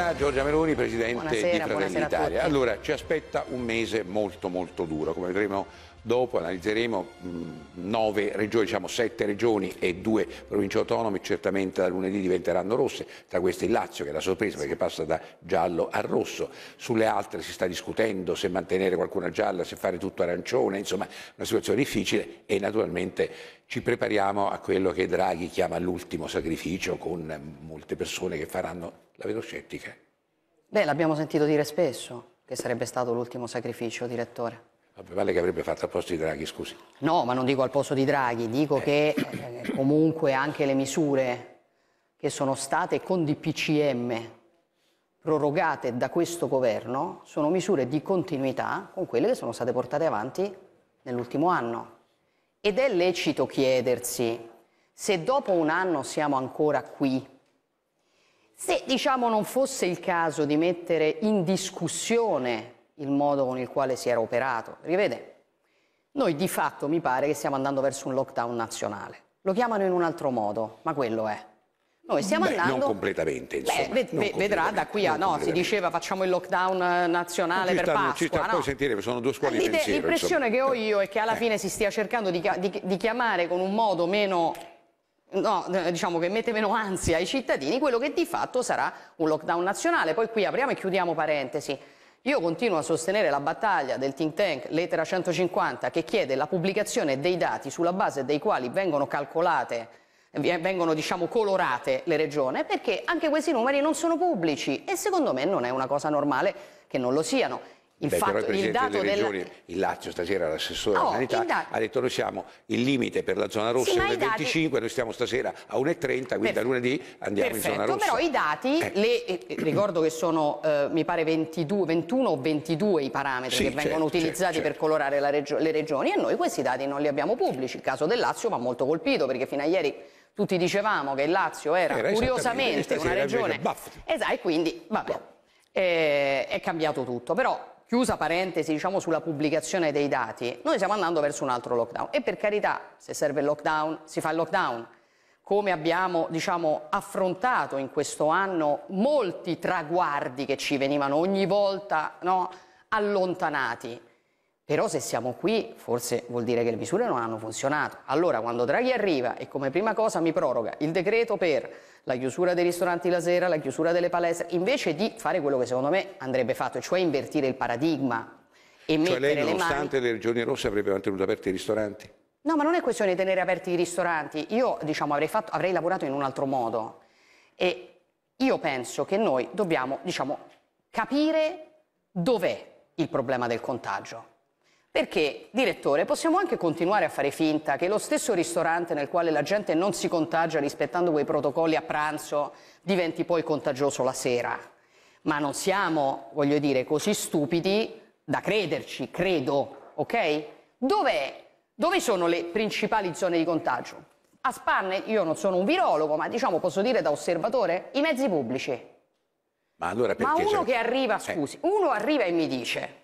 Buonasera Giorgia Meloni, Presidente buonasera, di Fratelli d'Italia. Allora, ci aspetta un mese molto molto duro, come vedremo dopo, analizzeremo mm, nove regioni, diciamo sette regioni e due province autonome, certamente da lunedì diventeranno rosse, tra queste il Lazio che è la sorpresa perché passa da giallo a rosso, sulle altre si sta discutendo se mantenere qualcuna gialla, se fare tutto arancione, insomma una situazione difficile e naturalmente ci prepariamo a quello che Draghi chiama l'ultimo sacrificio con molte persone che faranno la vedo scettica. Beh, l'abbiamo sentito dire spesso che sarebbe stato l'ultimo sacrificio, direttore. Vabbè, vale che avrebbe fatto al posto di Draghi, scusi. No, ma non dico al posto di Draghi, dico eh. che eh, comunque anche le misure che sono state con DPCM prorogate da questo governo sono misure di continuità con quelle che sono state portate avanti nell'ultimo anno. Ed è lecito chiedersi se dopo un anno siamo ancora qui se diciamo non fosse il caso di mettere in discussione il modo con il quale si era operato, rivede, noi di fatto mi pare che stiamo andando verso un lockdown nazionale. Lo chiamano in un altro modo, ma quello è. Noi stiamo Beh, andando. Non completamente, insomma. Beh, ved- non ved- vedrà da qui a. No, si diceva facciamo il lockdown eh, nazionale per sta, Pasqua. Ci sta, no? poi sentiremo, sono due scuole L'ide- di pensiero. L'impressione insomma. che ho io è che alla eh. fine si stia cercando di, di, di chiamare con un modo meno no, eh, diciamo che mette meno ansia ai cittadini, quello che di fatto sarà un lockdown nazionale. Poi qui apriamo e chiudiamo parentesi. Io continuo a sostenere la battaglia del think tank Lettera 150 che chiede la pubblicazione dei dati sulla base dei quali vengono calcolate, eh, vengono diciamo colorate le regioni, perché anche questi numeri non sono pubblici e secondo me non è una cosa normale che non lo siano il, Beh, fatto, però il Presidente il delle Regioni, del... il Lazio stasera l'assessore oh, sanità, da... ha detto noi siamo il limite per la zona rossa sì, 1,25, dati... noi stiamo stasera a 1,30, quindi da lunedì andiamo Perfetto, in zona rossa. Però i dati, eh. le, eh, eh, ricordo che sono eh, mi pare 22, 21 o 22 i parametri sì, che vengono certo, utilizzati certo, per certo. colorare regio le regioni e noi questi dati non li abbiamo pubblici. Il caso del Lazio mi ha molto colpito perché fino a ieri tutti dicevamo che il Lazio era, era eh, curiosamente una regione... esatto, e quindi vabbè, eh, è cambiato tutto. Però Chiusa parentesi, diciamo, sulla pubblicazione dei dati, noi stiamo andando verso un altro lockdown. E per carità, se serve il lockdown, si fa il lockdown. Come abbiamo, diciamo, affrontato in questo anno molti traguardi che ci venivano ogni volta no, allontanati. Però se siamo qui, forse vuol dire che le misure non hanno funzionato. Allora, quando Draghi arriva e come prima cosa mi proroga il decreto per la chiusura dei ristoranti la sera, la chiusura delle palestre, invece di fare quello che secondo me andrebbe fatto, cioè invertire il paradigma e cioè mettere lei, le mani... Cioè lei, nonostante le regioni rosse, avrebbe mantenuto aperti i ristoranti? No, ma non è questione di tenere aperti i ristoranti. Io, diciamo, avrei, fatto, avrei lavorato in un altro modo. E io penso che noi dobbiamo, diciamo, capire dov'è il problema del contagio. Perché, direttore, possiamo anche continuare a fare finta che lo stesso ristorante nel quale la gente non si contagia rispettando quei protocolli a pranzo diventi poi contagioso la sera. Ma non siamo, voglio dire, così stupidi da crederci, credo, ok? Dov'è? Dove sono le principali zone di contagio? A Spanne, io non sono un virologo, ma diciamo posso dire da osservatore, i mezzi pubblici. Ma, allora ma uno cioè... che arriva, eh. scusi, eh. uno arriva e mi dice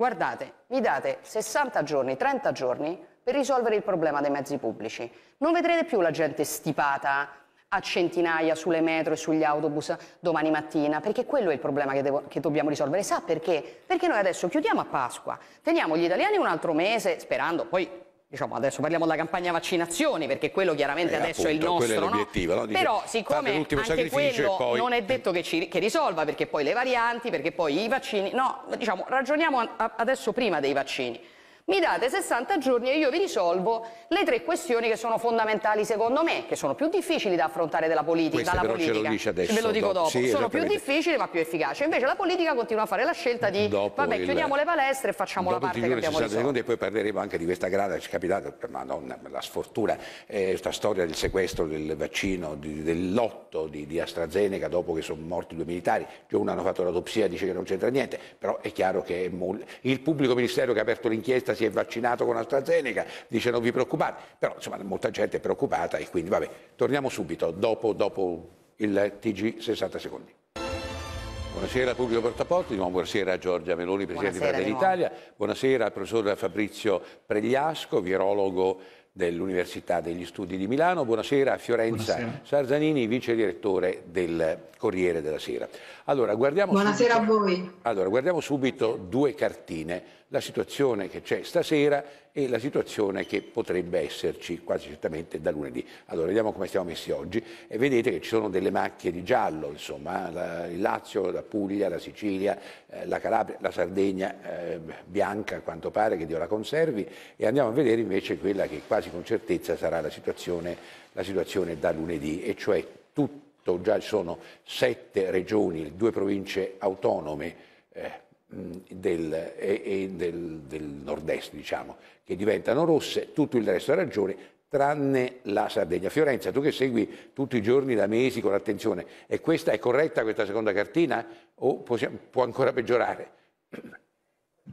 Guardate, mi date 60 giorni, 30 giorni per risolvere il problema dei mezzi pubblici. Non vedrete più la gente stipata a centinaia sulle metro e sugli autobus domani mattina, perché quello è il problema che, devo, che, dobbiamo risolvere. Sa perché? Perché noi adesso chiudiamo a Pasqua, teniamo gli italiani un altro mese, sperando, poi diciamo, adesso parliamo della campagna vaccinazioni perché quello chiaramente eh, adesso appunto, è il nostro è no? Dice, però siccome anche quello poi... non è detto che, ci, che, risolva perché poi le varianti perché poi i vaccini no diciamo ragioniamo adesso prima dei vaccini mi date 60 giorni e io vi risolvo le tre questioni che sono fondamentali secondo me, che sono più difficili da affrontare della politica, Questa dalla politica. Ce lo dice adesso, ve lo dico dopo, Sì, sono più difficili ma più efficaci. Invece la politica continua a fare la scelta di dopo vabbè, il... chiudiamo le palestre e facciamo dopo la parte che abbiamo 60 risolto. e poi parleremo anche di questa grave ci è capitata, madonna, la sfortuna, questa eh, storia del sequestro del vaccino di, del lotto di, di, AstraZeneca dopo che sono morti due militari, che uno hanno fatto l'autopsia dice che non c'entra niente, però è chiaro che è mol... il pubblico ministero che ha aperto l'inchiesta si è vaccinato con AstraZeneca, dice non vi preoccupate, però insomma molta gente è preoccupata e quindi vabbè, torniamo subito dopo, dopo il TG 60 secondi. Buonasera Publico Portaporti, buonasera a Giorgia Meloni, Presidente di Fratelli d'Italia, buonasera al professor Fabrizio Pregliasco, virologo dell'Università degli Studi di Milano. Buonasera a Fiorenza Buonasera. Sarzanini, vice direttore del Corriere della Sera. Allora, guardiamo Buonasera subito, a voi. Allora, guardiamo subito due cartine, la situazione che c'è stasera e la situazione che potrebbe esserci quasi certamente da lunedì. Allora, vediamo come stiamo messi oggi e vedete che ci sono delle macchie di giallo, insomma, la, il Lazio, la Puglia, la Sicilia, eh, la Calabria, la Sardegna eh, bianca a quanto pare, che Dio la conservi, e andiamo a vedere invece quella che quasi quasi con certezza sarà la situazione, la situazione da lunedì, e cioè tutto, già ci sono sette regioni, due province autonome eh, del, e, e del, del nord-est, diciamo, che diventano rosse, tutto il resto della regione tranne la Sardegna. Fiorenza, tu che segui tutti i giorni da mesi con attenzione, è questa è corretta questa seconda cartina o possiamo, può ancora peggiorare?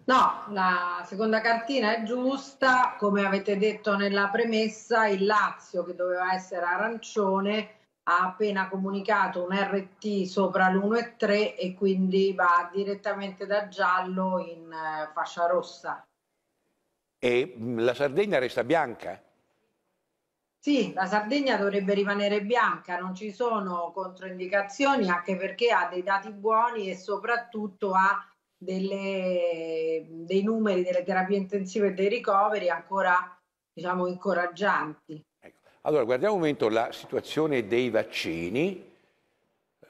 No, la seconda cartina è giusta, come avete detto nella premessa, il Lazio che doveva essere arancione ha appena comunicato un RT sopra l'1,3 e quindi va direttamente da giallo in eh, fascia rossa. E mm, la Sardegna resta bianca? Sì, la Sardegna dovrebbe rimanere bianca, non ci sono controindicazioni anche perché ha dei dati buoni e soprattutto ha delle, dei numeri delle terapie intensive e dei ricoveri ancora diciamo, incoraggianti. Ecco. Allora, guardiamo un momento la situazione dei vaccini.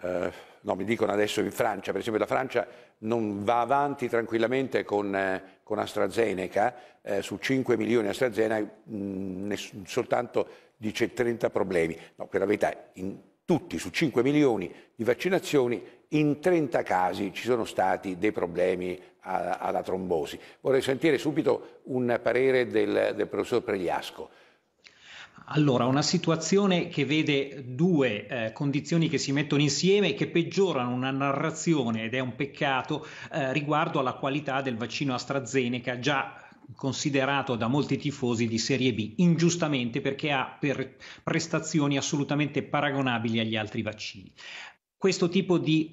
Eh, no, mi dicono adesso in Francia, per esempio la Francia non va avanti tranquillamente con, eh, con AstraZeneca, eh, su 5 milioni AstraZeneca mh, mm, ness- soltanto dice 30 problemi. No, per la verità, in tutti su 5 milioni di vaccinazioni in 30 casi ci sono stati dei problemi a, alla trombosi. Vorrei sentire subito un parere del, del professor Pregliasco. Allora, una situazione che vede due eh, condizioni che si mettono insieme e che peggiorano una narrazione, ed è un peccato, eh, riguardo alla qualità del vaccino AstraZeneca già considerato da molti tifosi di Serie B ingiustamente perché ha per prestazioni assolutamente paragonabili agli altri vaccini questo tipo di,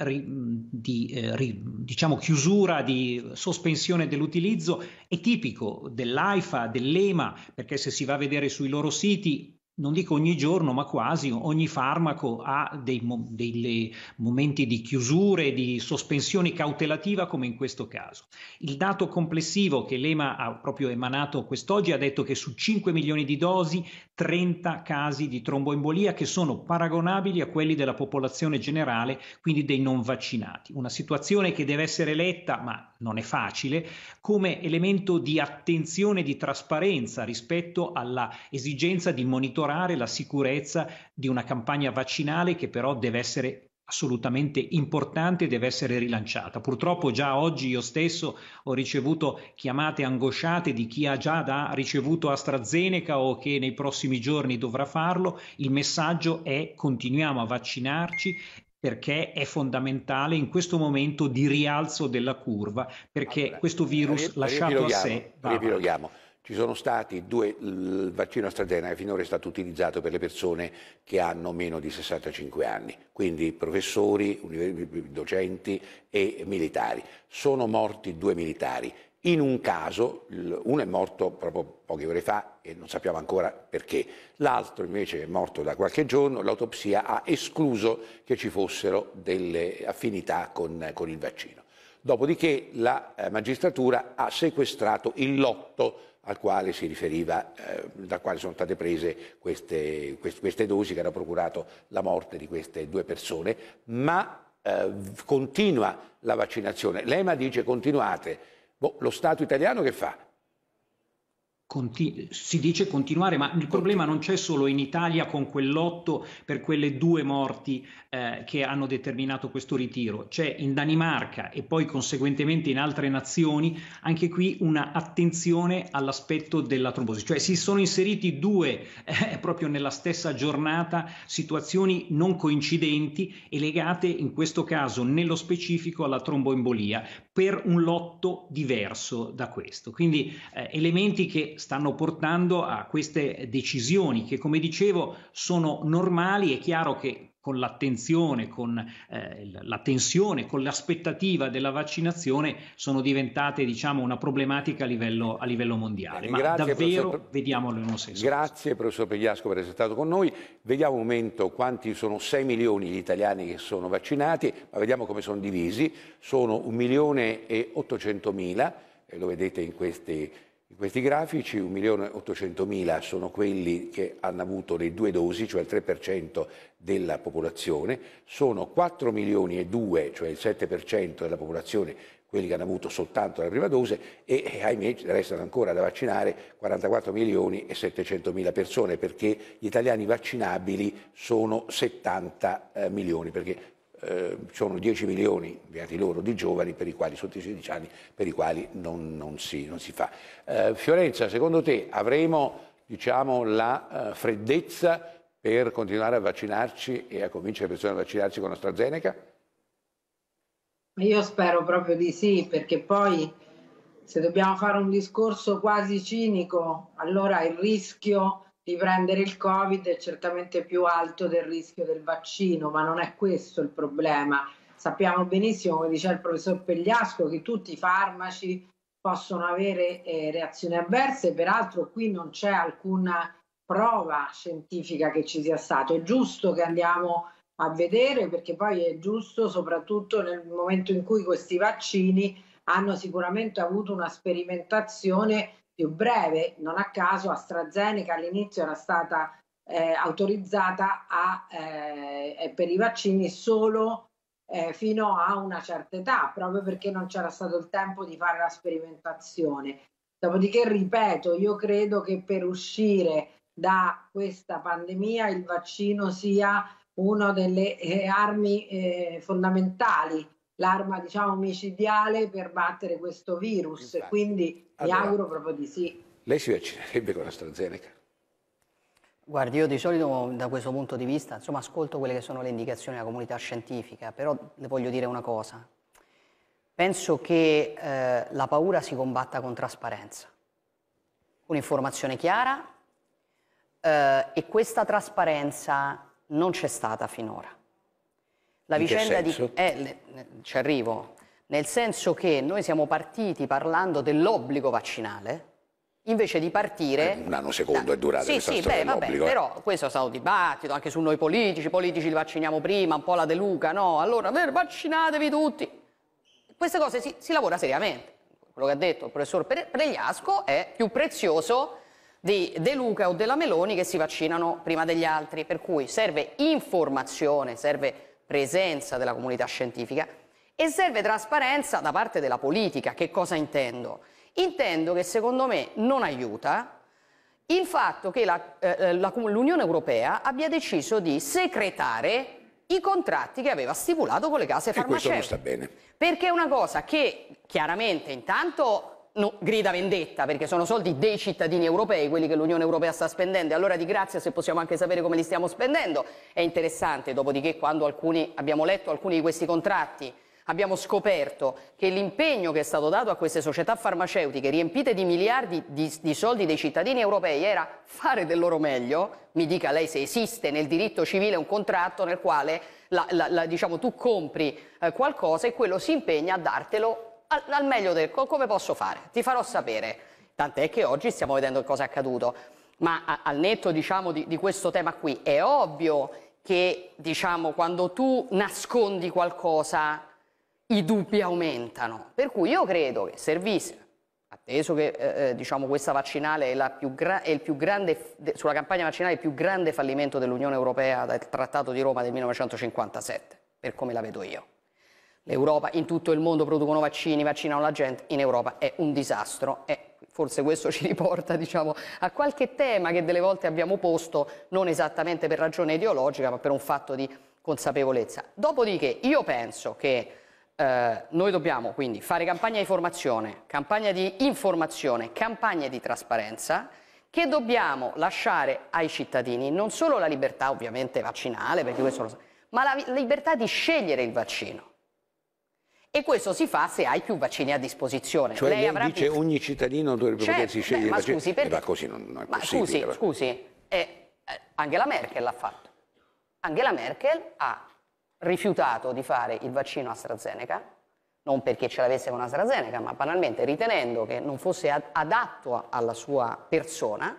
di eh, diciamo chiusura, di sospensione dell'utilizzo è tipico dell'AIFA, dell'EMA, perché se si va a vedere sui loro siti non dico ogni giorno, ma quasi ogni farmaco ha dei, mo- dei momenti di chiusure, di sospensione cautelativa come in questo caso. Il dato complessivo che l'EMA ha proprio emanato quest'oggi ha detto che su 5 milioni di dosi 30 casi di tromboembolia che sono paragonabili a quelli della popolazione generale, quindi dei non vaccinati. Una situazione che deve essere letta, ma non è facile, come elemento di attenzione e di trasparenza rispetto alla esigenza di monitorare monitorare la sicurezza di una campagna vaccinale che però deve essere assolutamente importante deve essere rilanciata. Purtroppo già oggi io stesso ho ricevuto chiamate angosciate di chi ha già da, ricevuto AstraZeneca o che nei prossimi giorni dovrà farlo. Il messaggio è continuiamo a vaccinarci perché è fondamentale in questo momento di rialzo della curva, perché allora, questo eh, virus ri- lasciato a sé... Va. Riepiloghiamo. Ci sono stati due, il vaccino AstraZeneca finora è stato utilizzato per le persone che hanno meno di 65 anni, quindi professori, docenti e militari. Sono morti due militari. In un caso, uno è morto proprio poche ore fa e non sappiamo ancora perché, l'altro invece è morto da qualche giorno, l'autopsia ha escluso che ci fossero delle affinità con, con il vaccino. Dopodiché la eh, magistratura ha sequestrato il lotto al quale si riferiva, eh, dal quale sono state prese queste, queste, queste, dosi che hanno procurato la morte di queste due persone, ma eh, continua la vaccinazione. L'EMA dice continuate. Boh, lo Stato italiano che fa? Conti- si dice continuare, ma il problema non c'è solo in Italia con quell'otto per quelle due morti eh, che hanno determinato questo ritiro, c'è in Danimarca e poi conseguentemente in altre nazioni anche qui una attenzione all'aspetto della trombosi, cioè si sono inseriti due eh, proprio nella stessa giornata situazioni non coincidenti e legate in questo caso nello specifico alla tromboembolia per un lotto diverso da questo, quindi eh, elementi che stanno portando a queste decisioni che, come dicevo, sono normali. È chiaro che con l'attenzione, con eh, la tensione, con l'aspettativa della vaccinazione sono diventate diciamo, una problematica a livello, a livello mondiale. Bene, Ma davvero vediamolo in un senso. Grazie professor Pegliasco per essere stato con noi. Vediamo un momento quanti sono 6 milioni gli italiani che sono vaccinati, ma vediamo come sono divisi. Sono 1 milione e 800 mila, eh, lo vedete in questi in questi grafici 1.800.000 sono quelli che hanno avuto le due dosi, cioè il 3% della popolazione, sono 4 milioni e 2, cioè il 7% della popolazione quelli che hanno avuto soltanto la prima dose e eh, ahimè restano ancora da vaccinare 44 milioni e 700 mila persone perché gli italiani vaccinabili sono 70 eh, milioni perché eh, sono 10 milioni, beati loro, di giovani per i quali sotto i 16 anni, per i quali non, non, si, non si, fa. Eh, Fiorenza, secondo te avremo diciamo, la eh, freddezza per continuare a vaccinarci e a convincere le persone a vaccinarsi con AstraZeneca? Io spero proprio di sì, perché poi se dobbiamo fare un discorso quasi cinico, allora il rischio di prendere il Covid è certamente più alto del rischio del vaccino, ma non è questo il problema. Sappiamo benissimo, come diceva il professor Pegliasco, che tutti i farmaci possono avere eh, reazioni avverse, peraltro qui non c'è alcuna prova scientifica che ci sia stato. È giusto che andiamo a vedere perché poi è giusto soprattutto nel momento in cui questi vaccini hanno sicuramente avuto una sperimentazione più breve. Non a caso AstraZeneca all'inizio era stata eh, autorizzata a, eh, eh, per i vaccini solo eh, fino a una certa età, proprio perché non c'era stato il tempo di fare la sperimentazione. Dopodiché, ripeto, io credo che per uscire da questa pandemia il vaccino sia una delle eh, armi eh, fondamentali l'arma diciamo micidiale per battere questo virus. Infatti. Quindi allora, mi auguro proprio di sì. Lei si vaccinerebbe con AstraZeneca? Guardi, io di solito da questo punto di vista insomma, ascolto quelle che sono le indicazioni della comunità scientifica, però le voglio dire una cosa. Penso che eh, la paura si combatta con trasparenza, con informazione chiara eh, e questa trasparenza non c'è stata finora. La vicenda di... Eh, ci arrivo. Nel senso che noi siamo partiti parlando dell'obbligo vaccinale, invece di partire... Eh, un anno secondo da... è durato sì, sì, beh, vabbè, eh. però questo è stato un dibattito anche su noi politici, i politici li vacciniamo prima, un po' la De Luca, no? Allora, vaccinatevi tutti! Queste cose si, si lavora seriamente. Quello che ha detto il professor Pregliasco è più prezioso di De Luca o della Meloni che si vaccinano prima degli altri, per cui serve informazione, serve presenza della comunità scientifica e serve trasparenza da parte della politica. Che cosa intendo? Intendo che secondo me non aiuta il fatto che la, eh, la, l'Unione Europea abbia deciso di secretare i contratti che aveva stipulato con le case farmaceutiche. questo non sta bene. Perché è una cosa che chiaramente intanto no, grida vendetta, perché sono soldi dei cittadini europei, quelli che l'Unione Europea sta spendendo. Allora di grazia se possiamo anche sapere come li stiamo spendendo. È interessante, dopodiché quando alcuni, abbiamo letto alcuni di questi contratti, abbiamo scoperto che l'impegno che è stato dato a queste società farmaceutiche riempite di miliardi di, di, soldi dei cittadini europei era fare del loro meglio, mi dica lei se esiste nel diritto civile un contratto nel quale la, la, la, diciamo, tu compri eh, qualcosa e quello si impegna a dartelo al, al meglio del come posso fare, ti farò sapere. Tant'è che oggi stiamo vedendo cosa è accaduto. Ma a, al netto diciamo, di, di questo tema qui, è ovvio che diciamo, quando tu nascondi qualcosa i dubbi aumentano. Per cui io credo che servisse, atteso che eh, eh diciamo, questa vaccinale è, è grande, sulla campagna vaccinale il più grande fallimento dell'Unione Europea dal Trattato di Roma del 1957, per come la vedo io l'Europa in tutto il mondo producono vaccini, vaccinano la gente, in Europa è un disastro. E forse questo ci riporta diciamo, a qualche tema che delle volte abbiamo posto, non esattamente per ragione ideologica, ma per un fatto di consapevolezza. Dopodiché io penso che eh, noi dobbiamo quindi fare campagna di formazione, campagna di informazione, campagna di trasparenza che dobbiamo lasciare ai cittadini non solo la libertà ovviamente vaccinale, perché questo lo sa, ma la libertà di scegliere il vaccino. E questo si fa se hai più vaccini a disposizione. Cioè lei, lei avrà dice più... ogni cittadino dovrebbe cioè, potersi scegliere ma scusi, per... eh, ma così non, non è ma possibile. Scusi, però. scusi, eh, eh, Angela Merkel l'ha fatto. Angela Merkel ha rifiutato di fare il vaccino AstraZeneca, non perché ce l'avesse con AstraZeneca, ma banalmente ritenendo che non fosse ad adatto alla sua persona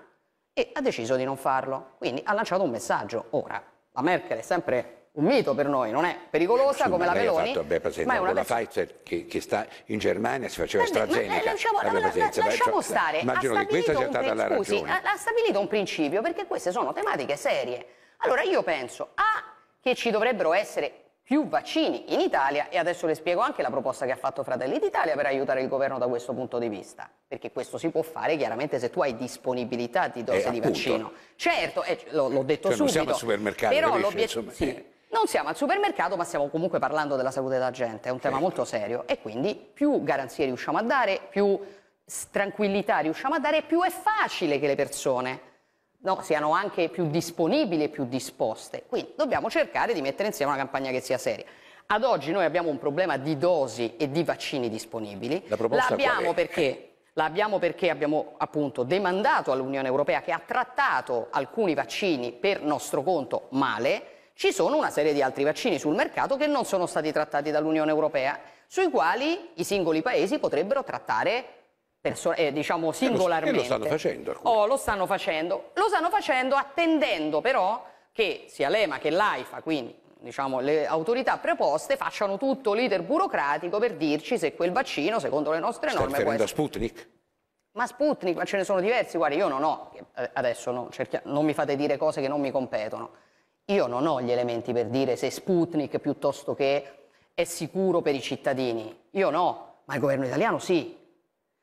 e ha deciso di non farlo. Quindi ha lanciato un messaggio. Ora, la Merkel è sempre un mito per noi, non è pericolosa sì, come la Meloni. Fatto, beh, pazienza, ma è una la Pfizer che, che, sta in Germania si faceva eh, eh, AstraZeneca. Lasciamo, la, pazienza, lasciamo stare, ha stabilito, scusi, ha stabilito un principio perché queste sono tematiche serie. Allora io penso a che ci dovrebbero essere più vaccini in Italia e adesso le spiego anche la proposta che ha fatto Fratelli d'Italia per aiutare il governo da questo punto di vista, perché questo si può fare chiaramente se tu hai disponibilità di dose eh, di appunto. vaccino. Certo, eh, l'ho detto cioè, subito. Non siamo al supermercato, però capisci, insomma, sì. eh. Non siamo al supermercato, ma stiamo comunque parlando della salute della gente, è un tema molto serio e quindi più garanzie riusciamo a dare, più tranquillità riusciamo a dare, più è facile che le persone no, siano anche più disponibili e più disposte. Quindi dobbiamo cercare di mettere insieme una campagna che sia seria. Ad oggi noi abbiamo un problema di dosi e di vaccini disponibili. La proposta L'abbiamo perché L'abbiamo perché abbiamo appunto demandato all'Unione Europea che ha trattato alcuni vaccini per nostro conto male ci sono una serie di altri vaccini sul mercato che non sono stati trattati dall'Unione Europea, sui quali i singoli paesi potrebbero trattare perso- eh, diciamo eh, singolarmente. E eh, lo, stanno facendo. Oh, lo stanno facendo. Lo stanno facendo attendendo però che sia l'EMA che l'AIFA, quindi diciamo, le autorità preposte facciano tutto l'iter burocratico per dirci se quel vaccino, secondo le nostre Sta norme, può essere... Sputnik? Ma Sputnik, ma ce ne sono diversi, guarda, io non ho, eh, adesso no, cerchia... non mi fate dire cose che non mi competono. Io non ho gli elementi per dire se Sputnik piuttosto che è sicuro per i cittadini. Io no, ma il governo italiano sì.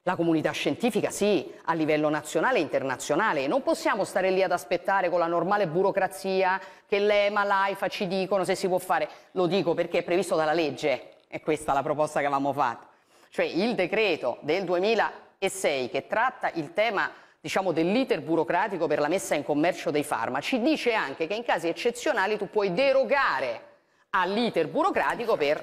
La comunità scientifica sì, a livello nazionale e internazionale. Non possiamo stare lì ad aspettare con la normale burocrazia che l'EMA, l'AIFA ci dicono se si può fare. Lo dico perché è previsto dalla legge, e questa è la proposta che avevamo fatto. Cioè il decreto del 2006 che tratta il tema diciamo, dell'iter burocratico per la messa in commercio dei farmaci, dice anche che in casi eccezionali tu puoi derogare all'iter burocratico per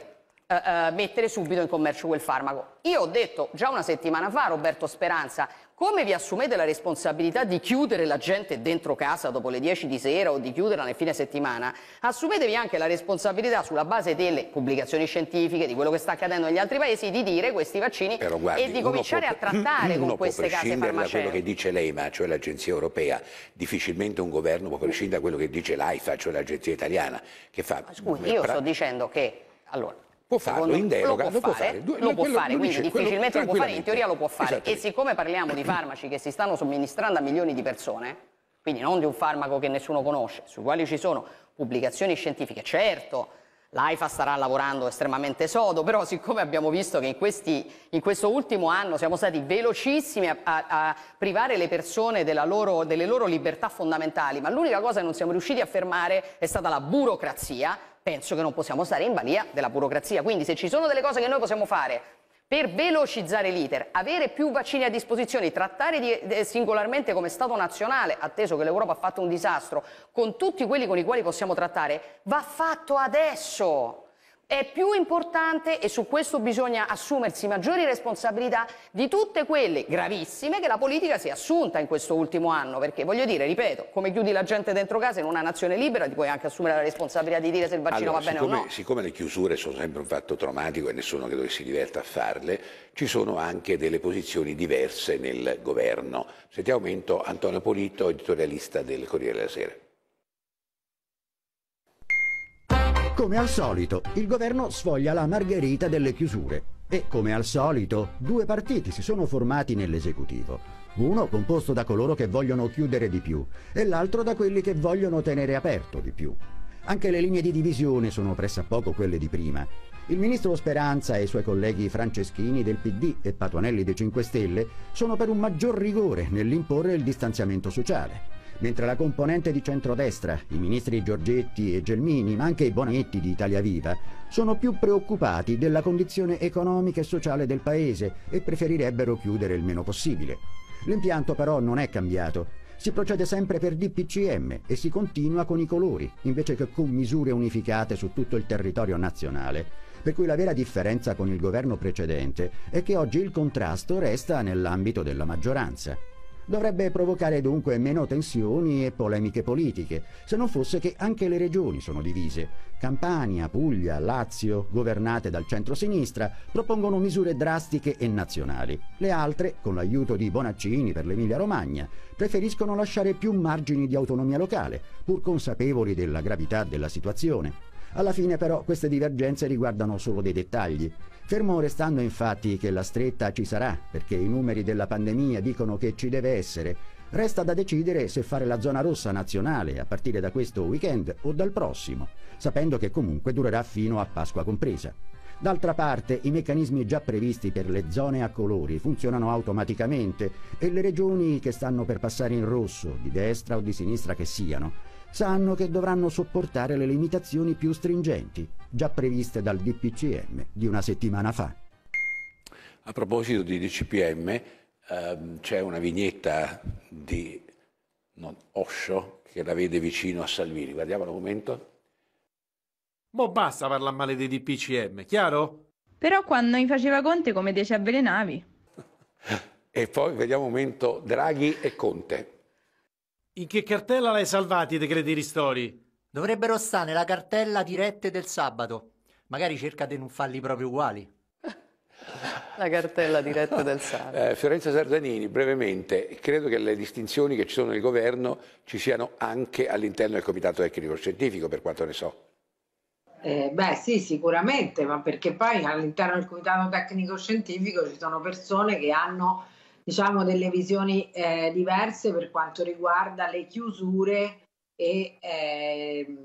eh, eh, mettere subito in commercio quel farmaco. Io ho detto già una settimana fa, Roberto Speranza, come vi assumete la responsabilità di chiudere la gente dentro casa dopo le 10 di sera o di chiuderla nel fine settimana, assumetevi anche la responsabilità sulla base delle pubblicazioni scientifiche, di quello che sta accadendo negli altri paesi, di dire questi vaccini guardi, e di cominciare può, a trattare con queste case farmaceutiche. Uno può prescindere da quello che dice l'EMA, cioè l'agenzia europea, difficilmente un governo può prescindere da quello che dice l'AIFA, cioè l'agenzia italiana, che fa... Scusi, io pra... sto dicendo che... Allora, può farlo in deroga, lo può fare, può fare, lo può fare quindi dice, difficilmente lo può fare, in teoria lo può fare. E siccome parliamo di farmaci che si stanno somministrando a milioni di persone, quindi non di un farmaco che nessuno conosce, sui quali ci sono pubblicazioni scientifiche, certo, l'AIFA starà lavorando estremamente sodo, però siccome abbiamo visto che in, questi, in questo ultimo anno siamo stati velocissimi a, a, a privare le persone loro, delle loro libertà fondamentali, ma l'unica cosa che non siamo riusciti a fermare è stata la burocrazia, penso che non possiamo stare in balia della burocrazia. Quindi se ci sono delle cose che noi possiamo fare per velocizzare l'iter, avere più vaccini a disposizione, trattare di, eh, singolarmente come Stato nazionale, atteso che l'Europa ha fatto un disastro, con tutti quelli con i quali possiamo trattare, va fatto adesso è più importante e su questo bisogna assumersi maggiori responsabilità di tutte quelle gravissime che la politica si è assunta in questo ultimo anno, perché voglio dire, ripeto, come chiudi la gente dentro casa in una nazione libera ti puoi anche assumere la responsabilità di dire se il vaccino allora, va bene siccome, o no. Siccome le chiusure sono sempre un fatto traumatico e nessuno credo che si diverta a farle, ci sono anche delle posizioni diverse nel governo. Sentiamo aumento Antonio Polito, editorialista del Corriere della Sera. Come al solito, il governo sfoglia la margherita delle chiusure. E come al solito, due partiti si sono formati nell'esecutivo. Uno composto da coloro che vogliono chiudere di più e l'altro da quelli che vogliono tenere aperto di più. Anche le linee di divisione sono pressappoco quelle di prima. Il ministro Speranza e i suoi colleghi Franceschini del PD e Patuanelli dei 5 Stelle sono per un maggior rigore nell'imporre il distanziamento sociale mentre la componente di centrodestra, i ministri Giorgetti e Gelmini, ma anche i Bonetti di Italia Viva, sono più preoccupati della condizione economica e sociale del Paese e preferirebbero chiudere il meno possibile. L'impianto però non è cambiato. Si procede sempre per DPCM e si continua con i colori, invece che con misure unificate su tutto il territorio nazionale. Per cui la vera differenza con il governo precedente è che oggi il contrasto resta nell'ambito della maggioranza dovrebbe provocare dunque meno tensioni e polemiche politiche, se non fosse che anche le regioni sono divise. Campania, Puglia, Lazio, governate dal centro-sinistra, propongono misure drastiche e nazionali. Le altre, con l'aiuto di Bonaccini per l'Emilia-Romagna, preferiscono lasciare più margini di autonomia locale, pur consapevoli della gravità della situazione. Alla fine però queste divergenze riguardano solo dei dettagli. Fermo restando infatti che la stretta ci sarà, perché i numeri della pandemia dicono che ci deve essere, resta da decidere se fare la zona rossa nazionale a partire da questo weekend o dal prossimo, sapendo che comunque durerà fino a Pasqua compresa. D'altra parte, i meccanismi già previsti per le zone a colori funzionano automaticamente e le regioni che stanno per passare in rosso, di destra o di sinistra che siano, sanno che dovranno sopportare le limitazioni più stringenti, già previste dal DPCM di una settimana fa. A proposito di DCPM, ehm, c'è una vignetta di non, Osho che la vede vicino a Salvini. Guardiamo un momento. Boh, basta parlare male dei DPCM, chiaro? Però quando mi faceva Conte come dice avvelenavi. e poi vediamo un momento Draghi e Conte. In che cartella l'hai salvati i decreti ristori? Dovrebbero stare nella cartella dirette del sabato. Magari cerca di non farli proprio uguali. La cartella diretta del sabato. Eh, Fiorenza Sardanini, brevemente, credo che le distinzioni che ci sono nel governo ci siano anche all'interno del Comitato Tecnico Scientifico, per quanto ne so. Eh, beh sì, sicuramente, ma perché poi all'interno del Comitato Tecnico Scientifico ci sono persone che hanno diciamo delle visioni eh, diverse per quanto riguarda le chiusure e, eh,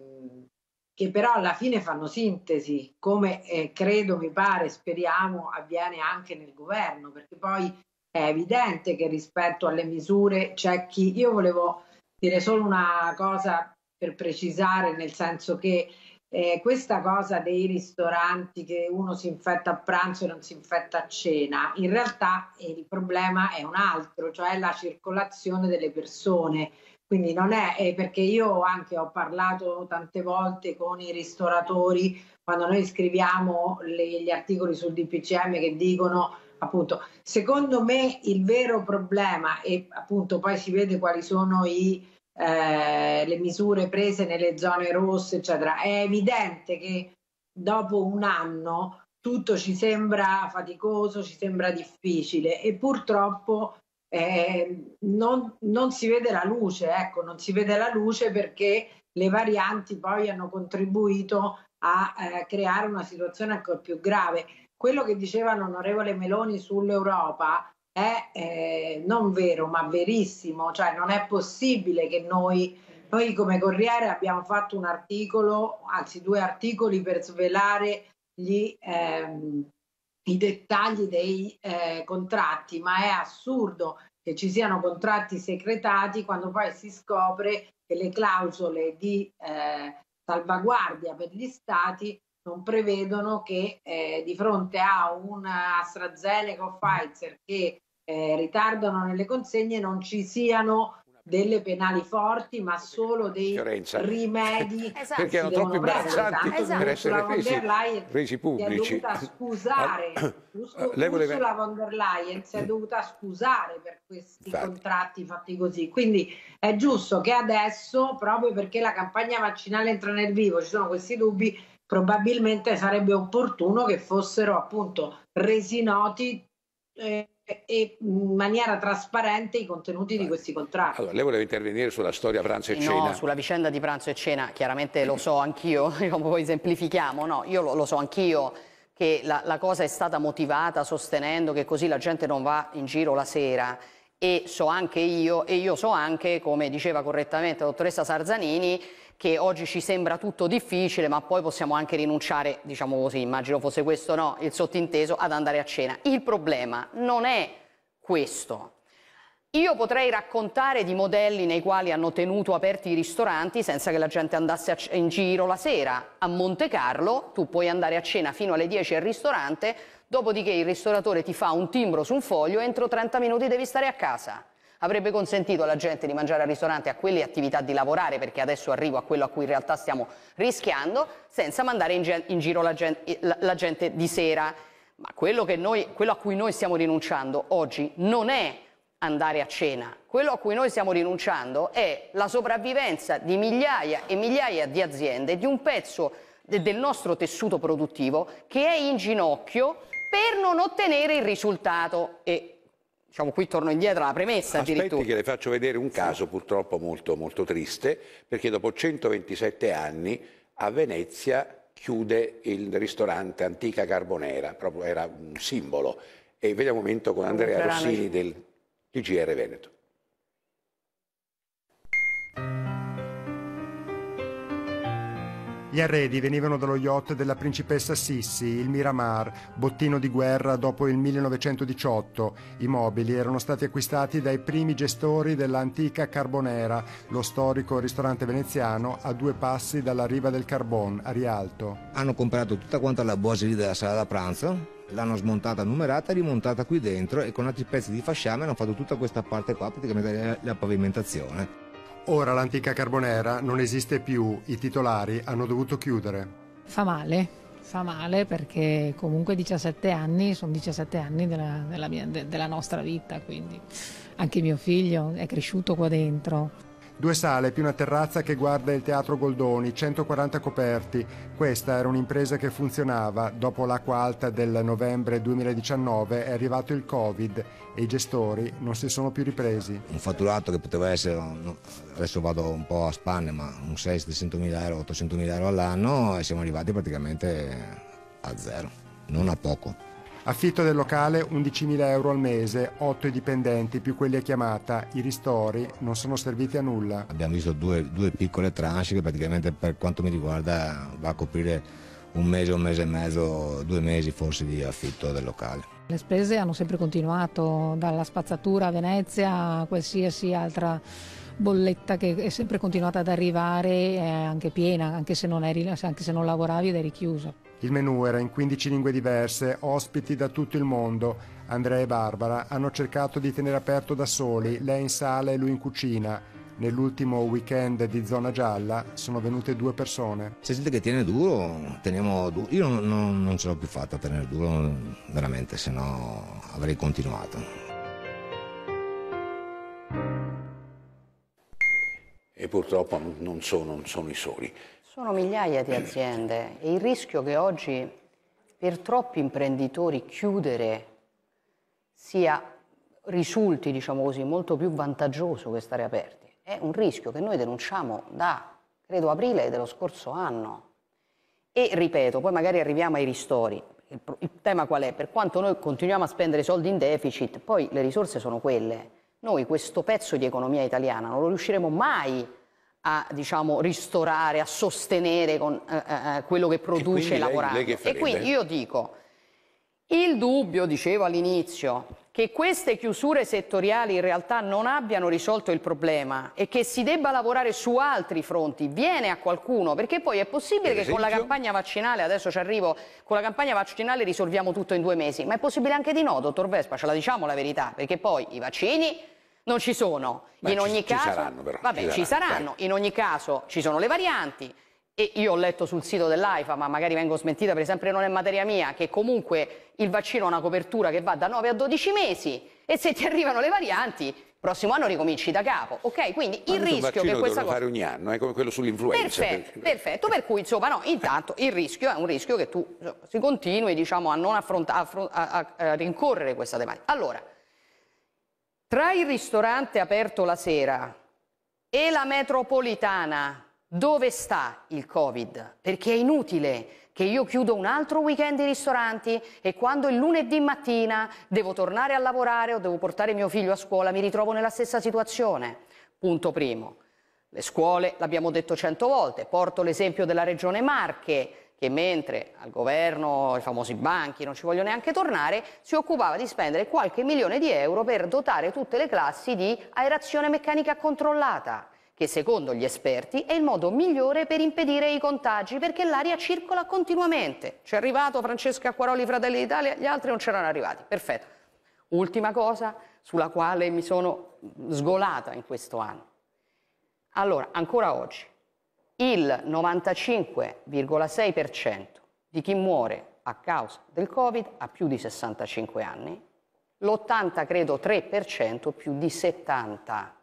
che però alla fine fanno sintesi, come eh, credo, mi pare, speriamo avviene anche nel governo, perché poi è evidente che rispetto alle misure c'è chi... Io volevo dire solo una cosa per precisare, nel senso che eh, questa cosa dei ristoranti che uno si infetta a pranzo e non si infetta a cena, in realtà il problema è un altro, cioè la circolazione delle persone. Quindi non è, è eh, perché io anche ho parlato tante volte con i ristoratori quando noi scriviamo le, gli articoli sul DPCM che dicono appunto secondo me il vero problema e appunto poi si vede quali sono i eh, le misure prese nelle zone rosse, eccetera. È evidente che dopo un anno tutto ci sembra faticoso, ci sembra difficile e purtroppo eh, non, non, si vede la luce, ecco, non si vede la luce perché le varianti poi hanno contribuito a eh, creare una situazione ancora più grave. Quello che diceva l'onorevole Meloni sull'Europa è eh, non vero ma verissimo, cioè non è possibile che noi, noi come Corriere abbiamo fatto un articolo, anzi due articoli per svelare gli, ehm, i dettagli dei eh, contratti, ma è assurdo che ci siano contratti secretati quando poi si scopre che le clausole di eh, salvaguardia per gli stati non prevedono che eh, di fronte a un AstraZeneca o Pfizer che eh, ritardano nelle consegne non ci siano delle penali forti, ma solo dei Fiorenza. rimedi esatto. perché erano troppo imbarazzanti esatto. per essere resi, presi pubblici. Si è dovuta scusare, Ursula voleva... von der Leyen si è mm. dovuta scusare per questi Infatti. contratti fatti così. Quindi è giusto che adesso, proprio perché la campagna vaccinale entra nel vivo, ci sono questi dubbi probabilmente sarebbe opportuno che fossero appunto resi noti eh, e mm, in maniera trasparente i contenuti di questi contratti. Allora, lei voleva intervenire sulla storia pranzo e eh no, cena? No, sulla vicenda di pranzo e cena, chiaramente lo so anch'io, poi semplifichiamo, no, io lo, lo so anch'io che la, la cosa è stata motivata sostenendo che così la gente non va in giro la sera e so anche io, e io so anche, come diceva correttamente la dottoressa Sarzanini, che oggi ci sembra tutto difficile, ma poi possiamo anche rinunciare, diciamo così, immagino fosse questo no, il sottinteso, ad andare a cena. Il problema non è questo. Io potrei raccontare di modelli nei quali hanno tenuto aperti i ristoranti senza che la gente andasse in giro la sera. A Monte Carlo tu puoi andare a cena fino alle 10 al ristorante, dopodiché il ristoratore ti fa un timbro su un foglio e entro 30 minuti devi stare a casa avrebbe consentito alla gente di mangiare al ristorante, a quelle attività di lavorare, perché adesso arrivo a quello a cui in realtà stiamo rischiando, senza mandare in, ge- in giro la gente, la, la gente, di sera. Ma quello, noi, quello a cui noi stiamo rinunciando oggi non è andare a cena, quello a cui noi stiamo rinunciando è la sopravvivenza di migliaia e migliaia di aziende, di un pezzo de- del nostro tessuto produttivo che è in ginocchio per non ottenere il risultato. E diciamo, qui torno indietro alla premessa Aspetti addirittura. che le faccio vedere un caso sì. purtroppo molto, molto triste, perché dopo 127 anni a Venezia chiude il ristorante Antica Carbonera, proprio era un simbolo. E vediamo un momento con Andrea Rossini del TGR Veneto. Gli arredi venivano dallo yacht della principessa Sissi, il Miramar, bottino di guerra dopo il 1918. I mobili erano stati acquistati dai primi gestori dell'antica Carbonera, lo storico ristorante veneziano a due passi dalla riva del Carbon, a Rialto. Hanno comprato tutta quanta la boiserie della sala da pranzo, l'hanno smontata numerata e rimontata qui dentro e con altri pezzi di fasciame hanno fatto tutta questa parte qua, praticamente eh, la pavimentazione. Ora l'antica carbonera non esiste più, i titolari hanno dovuto chiudere. Fa male, fa male perché comunque 17 anni sono 17 anni della, della, mia, de, della nostra vita, quindi anche mio figlio è cresciuto qua dentro. Due sale più una terrazza che guarda il Teatro Goldoni, 140 coperti. Questa era un'impresa che funzionava. Dopo l'acqua alta del novembre 2019 è arrivato il Covid e i gestori non si sono più ripresi. Un fatturato che poteva essere, adesso vado un po' a spanne, ma un 600 mila euro, 800 mila euro all'anno e siamo arrivati praticamente a zero, non a poco. Affitto del locale 11.000 euro al mese, 8 i dipendenti più quelli a chiamata, i ristori non sono serviti a nulla. Abbiamo visto due, due piccole tranche che praticamente per quanto mi riguarda va a coprire un mese, un mese e mezzo, due mesi forse di affitto del locale. Le spese hanno sempre continuato, dalla spazzatura a Venezia a qualsiasi altra bolletta che è sempre continuata ad arrivare, eh, anche piena, anche se, eri, anche se non lavoravi ed eri chiuso. Il menù era in 15 lingue diverse, ospiti da tutto il mondo. Andrea e Barbara hanno cercato di tenere aperto da soli, lei in sala e lui in cucina. Nell'ultimo weekend di zona gialla sono venute due persone. Se gente che tiene duro, teniamo duro. Io non, non ce l'ho più fatta a tenere duro, veramente, se no avrei continuato. e purtroppo non sono, non sono i soli. Sono migliaia di aziende e il rischio che oggi per troppi imprenditori chiudere sia risulti, diciamo così, molto più vantaggioso che stare aperti. È un rischio che noi denunciamo da, credo, aprile dello scorso anno. E ripeto, poi magari arriviamo ai ristori. Il, tema qual è? Per quanto noi continuiamo a spendere soldi in deficit, poi le risorse sono quelle noi questo pezzo di economia italiana non lo riusciremo mai a diciamo, ristorare, a sostenere con eh, eh, eh quello che produce lavorare. e quindi io dico, il dubbio, dicevo all'inizio, che queste chiusure settoriali in realtà non abbiano risolto il problema e che si debba lavorare su altri fronti, viene a qualcuno, perché poi è possibile per esempio... che con la campagna vaccinale, adesso ci arrivo, con la campagna vaccinale risolviamo tutto in due mesi, ma è possibile anche di no, dottor Vespa, ce la diciamo la verità, perché poi i vaccini non ci sono. Beh, in ogni ci, caso, ci saranno però. Vabbè, ci, ci saranno. saranno. In ogni caso ci sono le varianti e io ho letto sul sito dell'AIFA, ma magari vengo smentita per esempio non è materia mia, che comunque il vaccino ha una copertura che va da 9 a 12 mesi e se ti arrivano le varianti il prossimo anno ricominci da capo, ok? Quindi ma il rischio che questa cosa... fare ogni anno, è eh, come quello sull'influenza. Perfetto, per... perfetto, per cui insomma no, intanto il rischio è un rischio che tu insomma, si continui diciamo, a non affrontare, a, a, a, a rincorrere questa tematica. Allora, tra il ristorante aperto la sera e la metropolitana, dove sta il Covid? Perché è inutile che io chiudo un altro weekend i ristoranti e quando il lunedì mattina devo tornare a lavorare o devo portare mio figlio a scuola mi ritrovo nella stessa situazione. Punto primo. Le scuole, l'abbiamo detto cento volte, porto l'esempio della regione Marche, che mentre al governo, i famosi banchi, non ci voglio neanche tornare, si occupava di spendere qualche milione di euro per dotare tutte le classi di aerazione meccanica controllata, che secondo gli esperti è il modo migliore per impedire i contagi perché l'aria circola continuamente. C'è arrivato Francesca Acquaroli, Fratelli d'Italia, gli altri non c'erano arrivati. Perfetto. Ultima cosa sulla quale mi sono sgolata in questo anno. Allora, ancora oggi, il 95,6% di chi muore a causa del Covid ha più di 65 anni, l'80 credo 3% più di 70.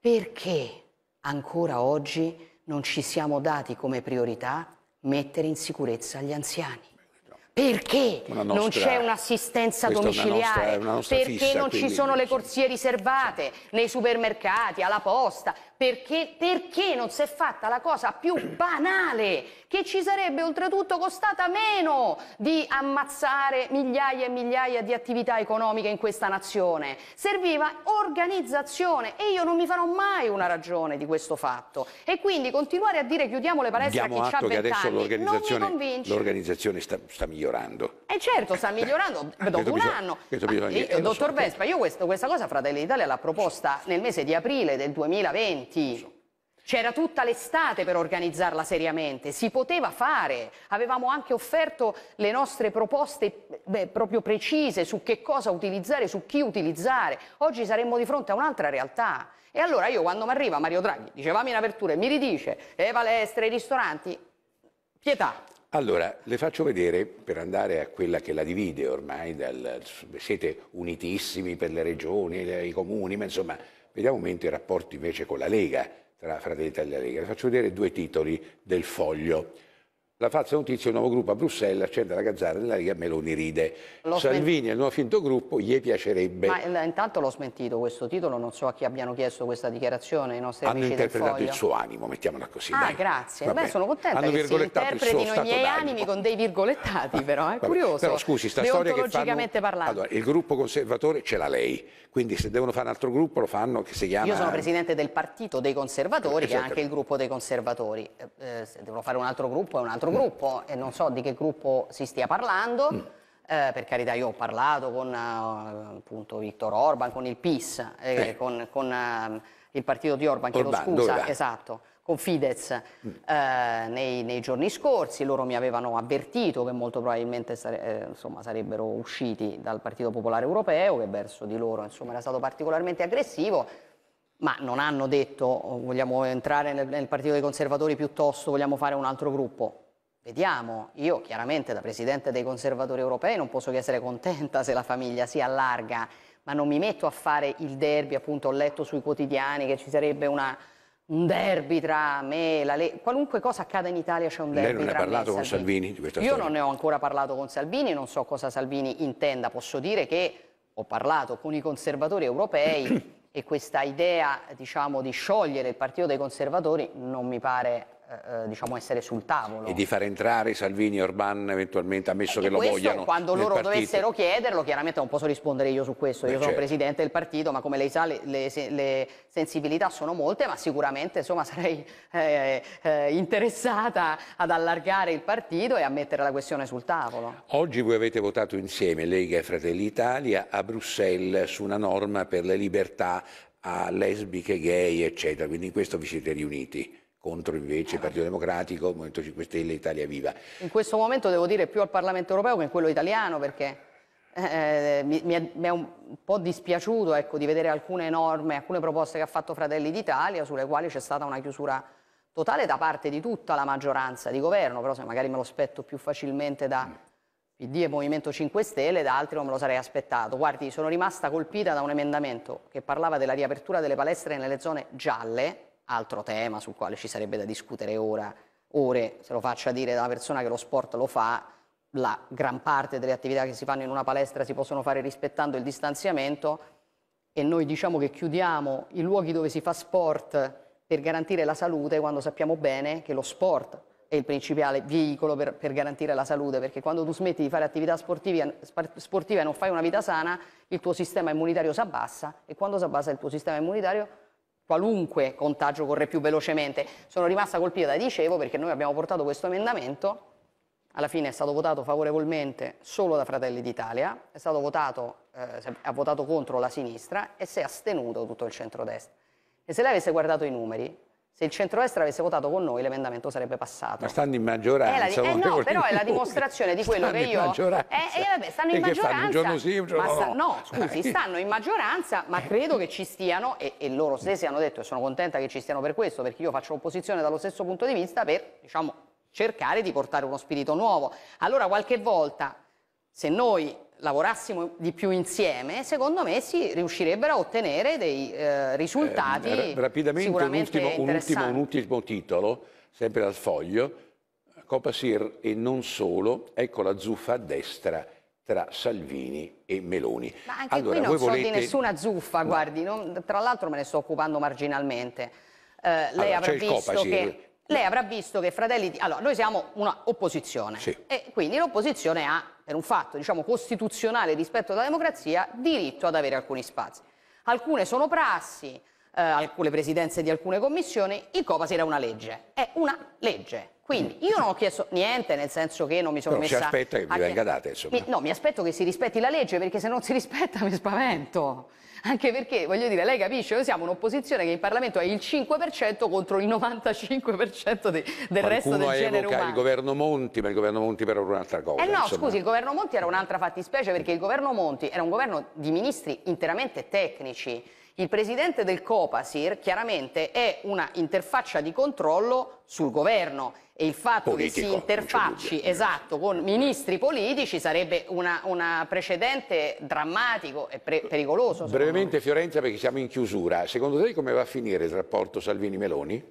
Perché ancora oggi non ci siamo dati come priorità mettere in sicurezza gli anziani? Perché nostra, non c'è un'assistenza domiciliare? Una nostra, una nostra Perché fissa, non quindi, ci sono le corsie riservate nei supermercati, alla posta? Perché, perché non si è fatta la cosa più banale che ci sarebbe oltretutto costata meno di ammazzare migliaia e migliaia di attività economiche in questa nazione? Serviva organizzazione e io non mi farò mai una ragione di questo fatto. E quindi continuare a dire chiudiamo le palestre Diamo a chi ha vent'anni non mi convince. L'organizzazione sta, sta, migliorando. E eh, certo, sta migliorando dopo un bisogno, anno. Bisogna, ah, io, eh, dottor so, certo. Vespa, io questo, questa cosa Fratelli d'Italia l'ha proposta nel mese di aprile del 2020 momenti. C'era tutta l'estate per organizzarla seriamente, si poteva fare, avevamo anche offerto le nostre proposte beh, proprio precise su che cosa utilizzare, su chi utilizzare, oggi saremmo di fronte a un'altra realtà. E allora io quando mi arriva Mario Draghi, dicevamo in apertura, e mi ridice, e eh, palestre, i ristoranti, pietà. Allora, le faccio vedere, per andare a quella che la divide ormai, dal, siete unitissimi per le regioni, i comuni, ma insomma Vediamo un momento i rapporti invece con la Lega, tra Fratelli Italia e Lega. Vi faccio vedere due titoli del foglio. La falsa notizia è un nuovo gruppo a Bruxelles, accende la gazzara nella riga Meloni ride. Lo Salvini è il nuovo finto gruppo, gli piacerebbe. Ma eh, intanto l'ho smentito questo titolo, non so a chi abbiano chiesto questa dichiarazione, i nostri Hanno amici Hanno interpretato il suo animo, mettiamola così. Ah, dai. grazie. Vabbè. Beh, sono contenta Hanno che si interpretino i miei animi con dei virgolettati, però, è eh, curioso. Però scusi, sta storia che fanno... parlando. Allora, il gruppo conservatore ce l'ha lei, quindi se devono fare un altro gruppo lo fanno che si chiama... Io sono presidente del partito dei conservatori, esatto. che è anche il gruppo dei conservatori. Eh, eh, se devono fare un altro gruppo è un altro gruppo gruppo e non so di che gruppo si stia parlando. Mm. Eh, per carità, io ho parlato con eh, appunto Viktor Orban, con il PIS, eh, con, con ehm, il partito di Orban, chiedo scusa, esatto, con Fidesz mm. Eh, nei, nei, giorni scorsi. Loro mi avevano avvertito che molto probabilmente sare, eh, insomma, sarebbero usciti dal Partito Popolare Europeo, che verso di loro insomma, era stato particolarmente aggressivo ma non hanno detto oh, vogliamo entrare nel, nel, partito dei conservatori piuttosto vogliamo fare un altro gruppo. Vediamo, io chiaramente da Presidente dei Conservatori Europei non posso che essere contenta se la famiglia si allarga, ma non mi metto a fare il derby, appunto ho letto sui quotidiani che ci sarebbe una, un derby tra me, e la Lega, qualunque cosa accada in Italia c'è un derby. Lei non ne ha parlato con Salvini di questa Io storia. non ne ho ancora parlato con Salvini, non so cosa Salvini intenda, posso dire che ho parlato con i conservatori europei e questa idea diciamo, di sciogliere il partito dei conservatori non mi pare eh, eh, diciamo essere sul tavolo. E di far entrare Salvini e Orban eventualmente, ammesso e che lo vogliano. Quando loro partito. dovessero chiederlo, chiaramente non posso rispondere io su questo, io eh, sono certo. presidente del partito, ma come lei sa le, le, le sensibilità sono molte, ma sicuramente insomma, sarei eh, eh, interessata ad allargare il partito e a mettere la questione sul tavolo. Oggi voi avete votato insieme, Lega e Fratelli Italia, a Bruxelles su una norma per le libertà a lesbiche, gay, eccetera. Quindi in questo vi siete riuniti contro invece Partito Democratico, Movimento 5 Stelle, Italia Viva. In questo momento devo dire più al Parlamento europeo che in quello italiano perché eh, mi, mi, è, mi, è, un po' dispiaciuto ecco, di vedere alcune norme, alcune proposte che ha fatto Fratelli d'Italia sulle quali c'è stata una chiusura totale da parte di tutta la maggioranza di governo, però se magari me lo aspetto più facilmente da PD e Movimento 5 Stelle, da altri non me lo sarei aspettato. Guardi, sono rimasta colpita da un emendamento che parlava della riapertura delle palestre nelle zone gialle, altro tema sul quale ci sarebbe da discutere ora, ore, se lo faccia dire dalla persona che lo sport lo fa, la gran parte delle attività che si fanno in una palestra si possono fare rispettando il distanziamento e noi diciamo che chiudiamo i luoghi dove si fa sport per garantire la salute quando sappiamo bene che lo sport è il principale veicolo per, per garantire la salute, perché quando tu smetti di fare attività sportive, sportive e non fai una vita sana, il tuo sistema immunitario si abbassa e quando si abbassa il tuo sistema immunitario qualunque contagio corre più velocemente. Sono rimasta colpita, dicevo, perché noi abbiamo portato questo emendamento, alla fine è stato votato favorevolmente solo da Fratelli d'Italia, è stato votato, eh, ha votato contro la sinistra e si è astenuto tutto il centrodestra. E se lei avesse guardato i numeri, se il centrodestra avesse votato con noi l'emendamento sarebbe passato. Ma stanno in maggioranza. Di... Eh, no, però è la dimostrazione di quello che io... Maggioranza. Eh, eh, vabbè, stanno in e maggioranza. Giorno sì, giorno no. Sta... no. scusi, stanno in maggioranza, ma eh. credo che ci stiano, e, e loro stessi hanno detto, e sono contenta che ci stiano per questo, perché io faccio opposizione dallo stesso punto di vista, per, diciamo, cercare di portare uno spirito nuovo. Allora qualche volta, se noi lavorassimo di più insieme, secondo me si riuscirebbero a ottenere dei eh, risultati eh, rapidamente un ultimo, un ultimo, un ultimo titolo, sempre dal foglio, Coppa Sir e non solo, ecco la zuffa a destra tra Salvini e Meloni. Ma anche allora, qui non so volete... di nessuna zuffa, no. guardi, non, tra l'altro me ne sto occupando marginalmente. Eh, allora, lei avrà visto che lei avrà visto che Fratelli Allora, noi siamo un'opposizione sì. e quindi l'opposizione ha era un fatto diciamo, costituzionale rispetto alla democrazia, diritto ad avere alcuni spazi. Alcune sono prassi, eh, alcune presidenze di alcune commissioni, il Copasir era una legge, è una legge, quindi io non ho chiesto niente, nel senso che non mi sono Però messa... si aspetta che vi venga data, insomma. Mi, no, mi aspetto che si rispetti la legge, perché se non si rispetta mi spavento. Anche perché, voglio dire, lei capisce, noi siamo un'opposizione che in Parlamento è il 5% contro il 95% de, del Qualcuno resto del genere umano. il governo Monti, ma il governo Monti però era un'altra cosa. Eh no, insomma. scusi, il governo Monti era un'altra fattispecie, perché il governo Monti era un governo di ministri interamente tecnici, il presidente del Copasir chiaramente è una interfaccia di controllo sul governo e il fatto Politico, che si interfacci esatto, con ministri politici sarebbe un precedente drammatico e pre pericoloso. Brevemente me. Fiorenza perché siamo in chiusura, secondo te come va a finire il rapporto Salvini-Meloni?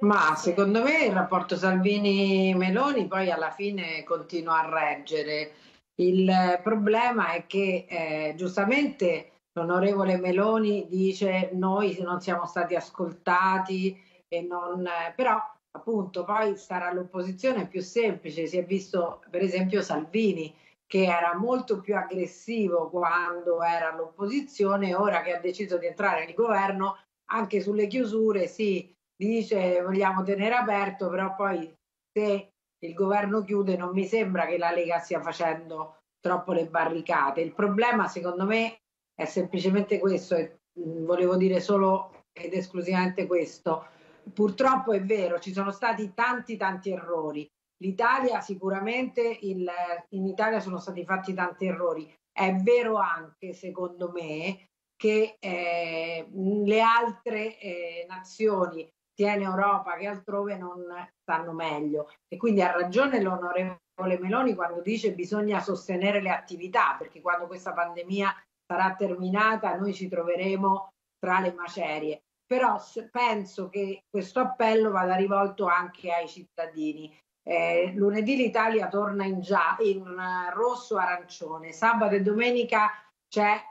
Ma secondo me il rapporto Salvini-Meloni poi alla fine continua a reggere. Il problema è che eh, giustamente L'onorevole Meloni dice noi non siamo stati ascoltati, e non, eh, però appunto poi stare all'opposizione è più semplice, si è visto per esempio Salvini che era molto più aggressivo quando era all'opposizione, ora che ha deciso di entrare nel governo, anche sulle chiusure si dice vogliamo tenere aperto, però poi se il governo chiude non mi sembra che la Lega stia facendo troppo le barricate. Il problema secondo me è semplicemente questo, è, mm, volevo dire solo ed esclusivamente questo. Purtroppo è vero, ci sono stati tanti tanti errori. L'Italia sicuramente, il, in Italia sono stati fatti tanti errori. È vero anche, secondo me, che eh, le altre eh, nazioni, sia in Europa che altrove, non stanno meglio. E quindi ha ragione l'onorevole Meloni quando dice che bisogna sostenere le attività, perché quando questa pandemia sarà terminata, noi ci troveremo tra le macerie. Però penso che questo appello vada rivolto anche ai cittadini. Eh, lunedì l'Italia torna in, gia- in rosso-arancione, sabato e domenica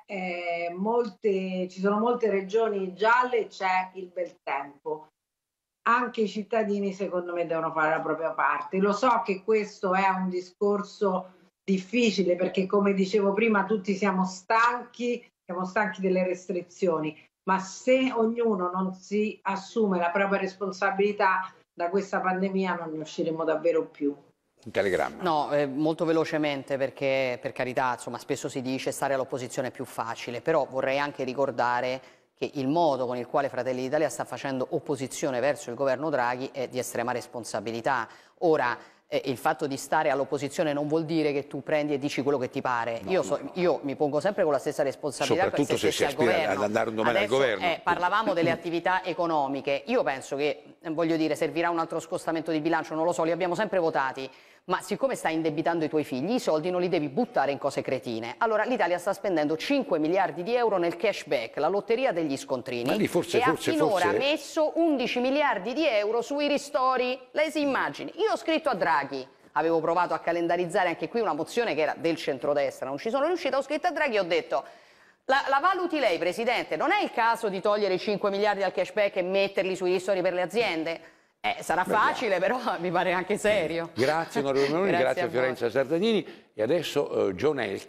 eh, molte, ci sono molte regioni gialle e c'è il bel tempo. Anche i cittadini secondo me devono fare la propria parte. Lo so che questo è un discorso difficile perché come dicevo prima tutti siamo stanchi, siamo stanchi delle restrizioni, ma se ognuno non si assume la propria responsabilità da questa pandemia non ne usciremo davvero più. Un telegramma. No, eh, molto velocemente perché per carità, insomma, spesso si dice stare all'opposizione è più facile, però vorrei anche ricordare che il modo con il quale Fratelli d'Italia sta facendo opposizione verso il governo Draghi è di estrema responsabilità. Ora, il fatto di stare all'opposizione non vuol dire che tu prendi e dici quello che ti pare. No, io, so, no. io, mi pongo sempre con la stessa responsabilità. Soprattutto se, se si aspira ad andare un domani Adesso, al governo. Eh, parlavamo delle attività economiche. Io penso che, voglio dire, servirà un altro scostamento di bilancio, non lo so, li abbiamo sempre votati ma siccome stai indebitando i tuoi figli, i soldi non li devi buttare in cose cretine. Allora l'Italia sta spendendo 5 miliardi di euro nel cashback, la lotteria degli scontrini, forse, e forse, ha finora forse... messo 11 miliardi di euro sui ristori. Lei si immagini, io ho scritto a Draghi, avevo provato a calendarizzare anche qui una mozione che era del centrodestra, non ci sono riuscita, ho scritto a Draghi e ho detto... La, la, valuti lei, Presidente? Non è il caso di togliere i 5 miliardi al cashback e metterli sui ristori per le aziende? Eh, sarà Beh, facile, però mi pare anche serio. Grazie onorevole Meloni, grazie, grazie a Fiorenza Sardanini e adesso eh, John Elk.